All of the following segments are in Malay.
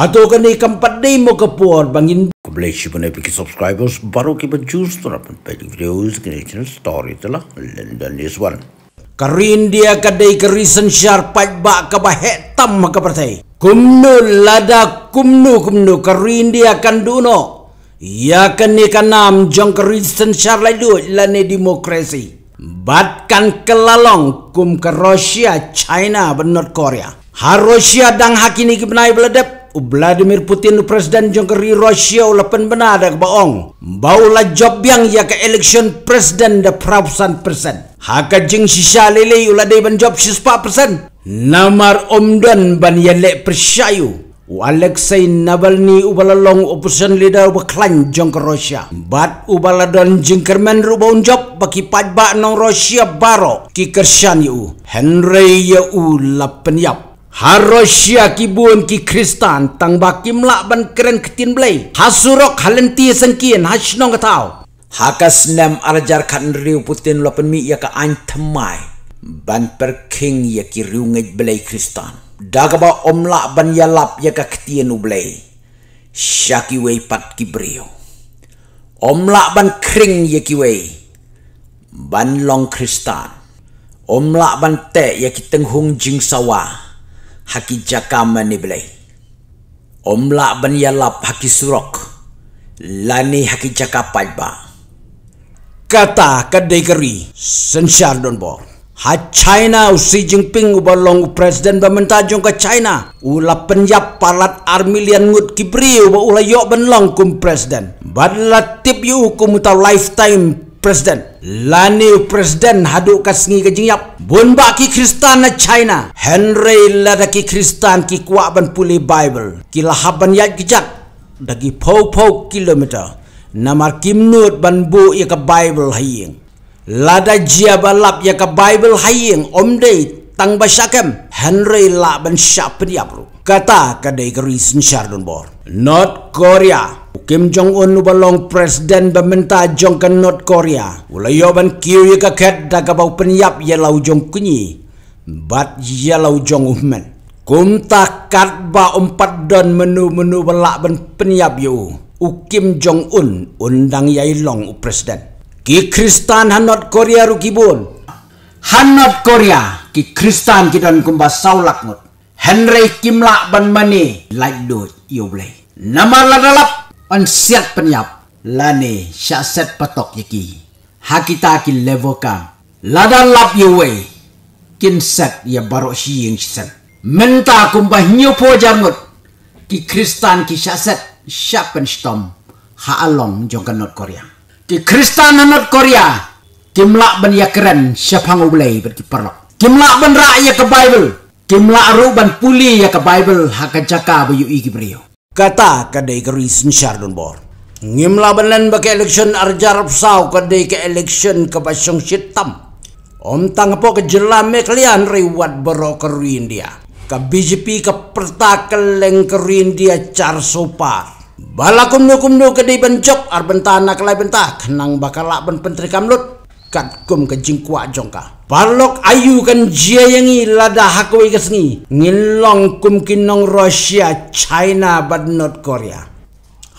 Atau ka ni kampat ni mo ka puan bangin. Kembali si pun epiki subscribers baru ki pencus tu rapun lah. pedi videos ke ni channel story tu lah. London this one. Karin dia ka day ka reason syar pat ba ka ba hetam ma ka partai. Kumnu lada kumnu kumnu karin dia kan duno. Ya kan ni kanam jong ka reason syar lai duit la ni demokrasi. Batkan kelalong kum ke Rusia, China, benar Korea. Harusia dang hakini kibnai beledep Vladimir Putin presiden jongkeri Rusia ulapan benar dah kebohong. Bau lah job yang ia ke election presiden dah perawasan persen. Haka jing sisa lele ulah dia ban job sispa persen. Namar omdan ban yelek persyayu. U Alexei Navalny ubalalong opposition leader ubaklan jongker Rusia. Bat ubaladon jingker menru baun job baki padba nong Rusia baro kikersyan yu. Henry yu lapan yap. Harosia kibun ki kristan tang baki mlak ban keren ketin blai. Hasurok halenti sengkin hasnong tau. Hakas nem arjar kan riu putin lopen mi ya ka an temai. Ban per king ya ki riu ngej blai kristan. Dagaba omlak ban yalap ya ka ketin u blai. Syaki wei pat ki brio. Omlak ban kring ya ki wei. Ban long kristan. Omlak ban te ya ki tenghung jing sawah haki cakam ni belai. Omla ban yalap haki surok. Lani haki cakap pajba. Kata kadegeri sensyar don bo. Ha China u Xi Jinping u balong presiden bementa jong ke China. U la penyap parat armilian ngut kibri u ba u la yok benlong kum presiden. Badla tip yu kum uta lifetime presiden. Lani presiden haduk kasingi ke jingyap. Bun ki kristan na China. Henry lada ki kristan ki kuak ban puli Bible. Ki lahaban yak kejak. Dagi pau pau kilometer. Namar kimnut ban bu ya ke Bible hayang. Lada jia balap ya ke Bible hayang. Om day tang basyakem. Henry lada ban syak peniap Kata kadai kerisen syardun bor. North Korea. Kim Jong Un ba long presiden ba menta jong ka North Korea. Ula yoban kiu ka ket da ka ba penyap ye lau jong kunyi. Bat ye lau jong umen. Kum takat ba empat don menu-menu belak ben penyap yo. U Kim Jong Un undang yai long u presiden. Ki Kristan han North Korea ru kibun. Han North Korea ki Kristan kidan kumba saulak ngut. Henry Kim lak ban mani like do yo boleh. Nama la dalap on siat penyap lani syaset petok yiki hakita ki levoka lada lap yu wei kin set ya baro shi yin set menta kumba hinyo po jarmut ki kristan ki syaset syapen stom ha along jongkan not korea ki kristan na not korea kimla ben ya keren syapang ublei ber ki perlok kimla ben ra ya ke bible kimla ru ben puli ya ke bible hakajaka bayu iki brio kata kadai ke reason Shardon Bor. Ngim labanan bagi election arjar sau kadai ke election ke pasang sitam. Om tang po ke jelame kalian reward bero ke India. Ke BGP ke perta keleng ke India char sopa. Balakum nyukum nyuk kadai bencok arbentana kelai bentak. Nang bakalak ben pentri kamlut kat kum ke jingkua jongka. Palok ayu kan jia yang lada hakwe kesengi. Ngilong kum kinong Rusia, China but not Korea.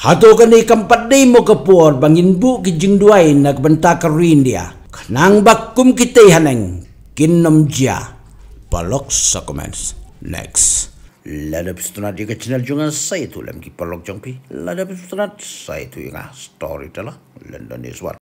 Hato kan ikan padai mo ke puor bangin bu ki jing nak na kebenta ke India. Kenang bakum kita haneng kinom jia. Palok sokomens. Next. Lada pistunat juga channel jangan saya tu lemki palok jongpi. Lada pistunat saya tu yang story London is what?